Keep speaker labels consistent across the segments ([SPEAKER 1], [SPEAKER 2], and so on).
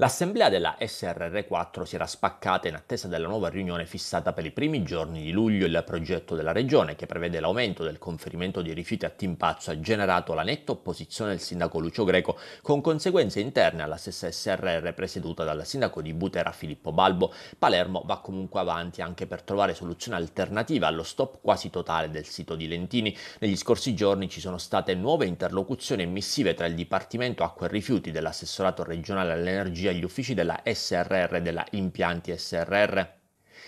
[SPEAKER 1] L'assemblea della SRR4 si era spaccata in attesa della nuova riunione fissata per i primi giorni di luglio. Il progetto della regione, che prevede l'aumento del conferimento di rifiuti a Timpazzo, ha generato la netta opposizione del sindaco Lucio Greco, con conseguenze interne alla stessa SRR presieduta dal sindaco di Butera Filippo Balbo. Palermo va comunque avanti anche per trovare soluzioni alternative allo stop quasi totale del sito di Lentini. Negli scorsi giorni ci sono state nuove interlocuzioni e missive tra il Dipartimento Acqua e Rifiuti dell'assessorato regionale all'energia agli uffici della SRR e della Impianti SRR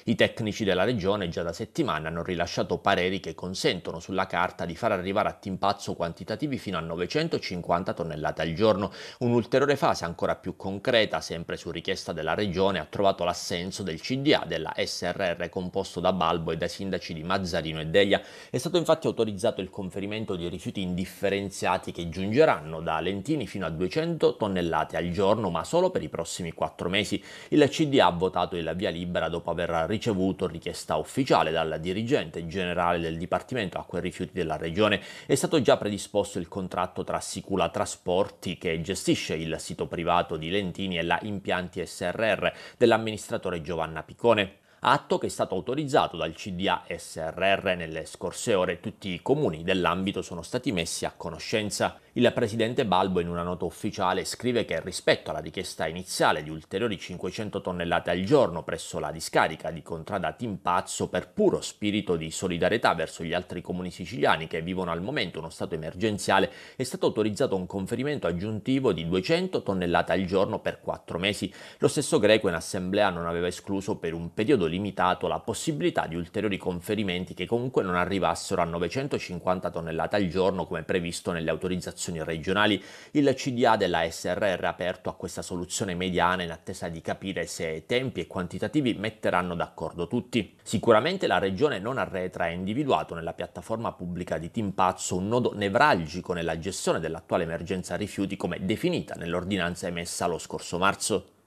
[SPEAKER 1] i tecnici della regione già da settimane hanno rilasciato pareri che consentono sulla carta di far arrivare a Timpazzo quantitativi fino a 950 tonnellate al giorno. Un'ulteriore fase ancora più concreta, sempre su richiesta della regione, ha trovato l'assenso del CDA della SRR composto da Balbo e dai sindaci di Mazzarino e Deglia. È stato infatti autorizzato il conferimento di rifiuti indifferenziati che giungeranno da Lentini fino a 200 tonnellate al giorno, ma solo per i prossimi quattro mesi. Il CDA ha votato il via libera dopo aver ricevuto richiesta ufficiale dal dirigente generale del Dipartimento Acqua e Rifiuti della Regione, è stato già predisposto il contratto tra Sicula Trasporti che gestisce il sito privato di Lentini e la Impianti SRR dell'amministratore Giovanna Picone atto che è stato autorizzato dal CDA SRR nelle scorse ore. Tutti i comuni dell'ambito sono stati messi a conoscenza. Il presidente Balbo in una nota ufficiale scrive che rispetto alla richiesta iniziale di ulteriori 500 tonnellate al giorno presso la discarica di Contrada Timpazzo per puro spirito di solidarietà verso gli altri comuni siciliani che vivono al momento uno stato emergenziale, è stato autorizzato un conferimento aggiuntivo di 200 tonnellate al giorno per 4 mesi. Lo stesso Greco in assemblea non aveva escluso per un periodo limitato la possibilità di ulteriori conferimenti che comunque non arrivassero a 950 tonnellate al giorno come previsto nelle autorizzazioni regionali. Il CDA della SRR è aperto a questa soluzione mediana in attesa di capire se tempi e quantitativi metteranno d'accordo tutti. Sicuramente la regione non arretra e ha individuato nella piattaforma pubblica di Timpazzo un nodo nevralgico nella gestione dell'attuale emergenza rifiuti come definita nell'ordinanza emessa lo scorso marzo.